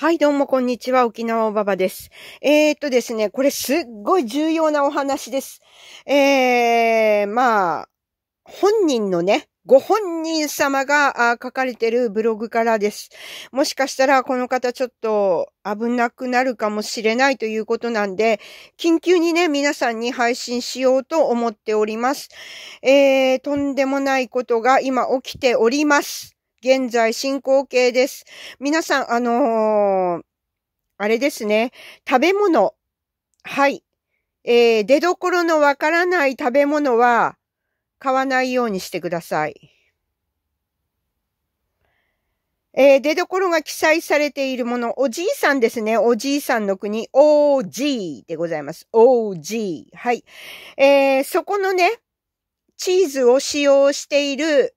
はい、どうも、こんにちは。沖縄おばばです。えー、っとですね、これすっごい重要なお話です。えー、まあ、本人のね、ご本人様が書かれてるブログからです。もしかしたらこの方ちょっと危なくなるかもしれないということなんで、緊急にね、皆さんに配信しようと思っております。えー、とんでもないことが今起きております。現在進行形です。皆さん、あのー、あれですね。食べ物。はい。えー、出どころのわからない食べ物は買わないようにしてください。えー、出どころが記載されているもの、おじいさんですね。おじいさんの国、OG でございます。OG。はい。えー、そこのね、チーズを使用している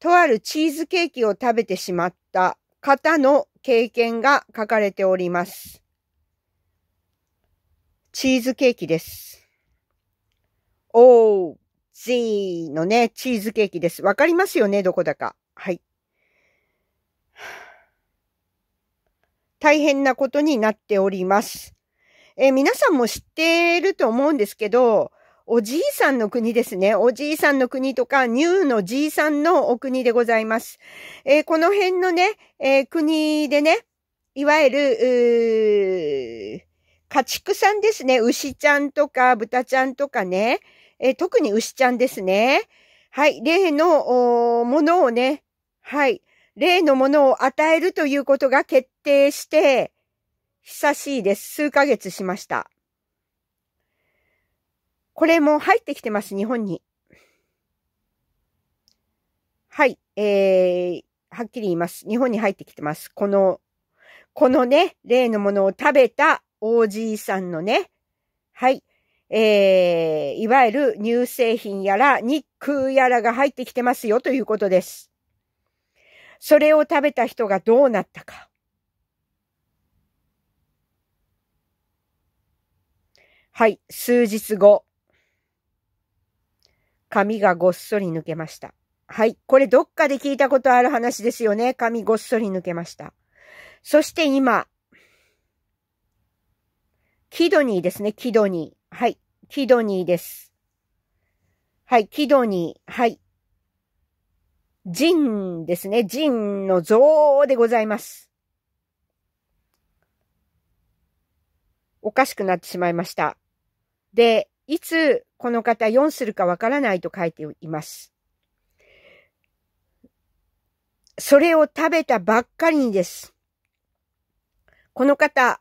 とあるチーズケーキを食べてしまった方の経験が書かれております。チーズケーキです。おー、ぜーのね、チーズケーキです。わかりますよね、どこだか。はい。大変なことになっております。えー、皆さんも知ってると思うんですけど、おじいさんの国ですね。おじいさんの国とか、ニューのじいさんのお国でございます。えー、この辺のね、えー、国でね、いわゆる、家畜さんですね。牛ちゃんとか、豚ちゃんとかね。えー、特に牛ちゃんですね。はい。例のものをね、はい。例のものを与えるということが決定して、久しいです。数ヶ月しました。これも入ってきてます、日本に。はい、えー、はっきり言います。日本に入ってきてます。この、このね、例のものを食べたおじいさんのね、はい、えー、いわゆる乳製品やら肉やらが入ってきてますよということです。それを食べた人がどうなったか。はい、数日後、髪がごっそり抜けました。はい。これどっかで聞いたことある話ですよね。髪ごっそり抜けました。そして今、キドニーですね。キドニー。はい。キドニーです。はい。キドニー。はい。ジンですね。ジンの像でございます。おかしくなってしまいました。で、いつこの方4するかわからないと書いています。それを食べたばっかりにです。この方、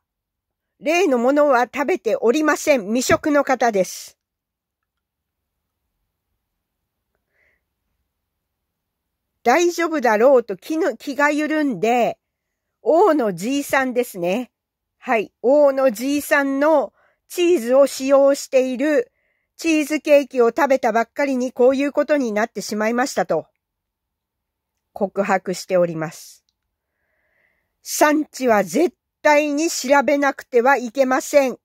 例のものは食べておりません。未食の方です。大丈夫だろうと気の気が緩んで、王のじいさんですね。はい。王のじいさんのチーズを使用しているチーズケーキを食べたばっかりにこういうことになってしまいましたと告白しております。産地は絶対に調べなくてはいけません。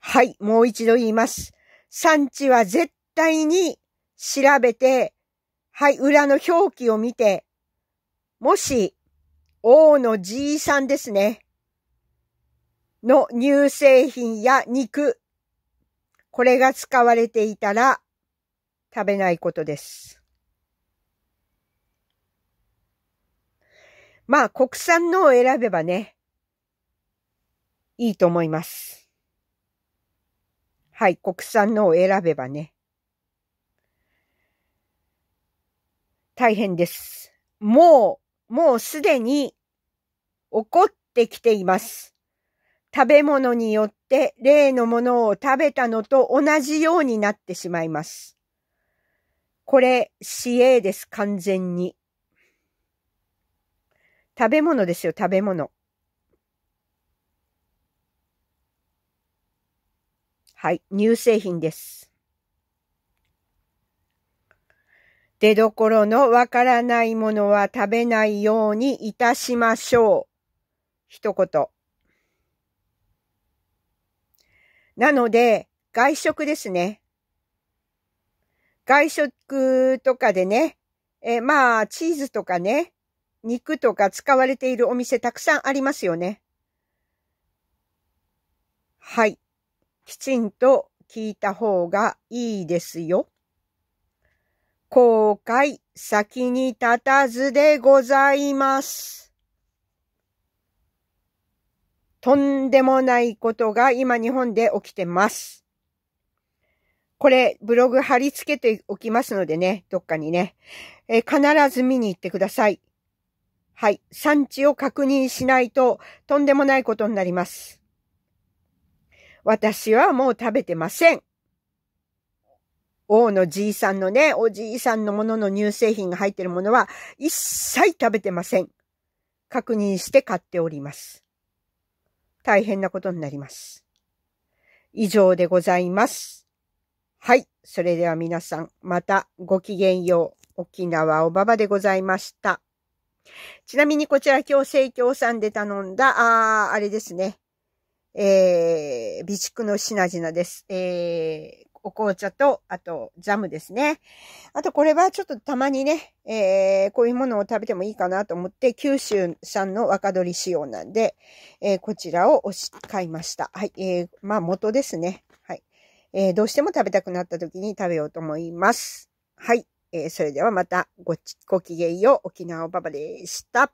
はい、もう一度言います。産地は絶対に調べて、はい、裏の表記を見て、もし王のじいさんですね。の乳製品や肉、これが使われていたら食べないことです。まあ国産のを選べばね、いいと思います。はい、国産のを選べばね。大変です。もう、もうすでに起こってきています。食べ物によって例のものを食べたのと同じようになってしまいます。これ、死英です、完全に。食べ物ですよ、食べ物。はい、乳製品です。出どころのわからないものは食べないようにいたしましょう。一言。なので、外食ですね。外食とかでね、えまあ、チーズとかね、肉とか使われているお店たくさんありますよね。はい。きちんと聞いた方がいいですよ。後悔先に立たずでございます。とんでもないことが今日本で起きてます。これ、ブログ貼り付けておきますのでね、どっかにね。え必ず見に行ってください。はい。産地を確認しないと、とんでもないことになります。私はもう食べてません。王のじいさんのね、おじいさんのものの乳製品が入ってるものは、一切食べてません。確認して買っております。大変なことになります。以上でございます。はい。それでは皆さん、またごきげんよう。沖縄おばばでございました。ちなみにこちら今日生協さんで頼んだ、ああ、あれですね。えー、備蓄の品々です。えー、お紅茶と、あと、ジャムですね。あと、これはちょっとたまにね、えー、こういうものを食べてもいいかなと思って、九州産の若鶏仕様なんで、えー、こちらを買いました。はい、えー、まあ、元ですね。はい。えー、どうしても食べたくなった時に食べようと思います。はい。えー、それではまたご、ごきげんよう。沖縄おばばでした。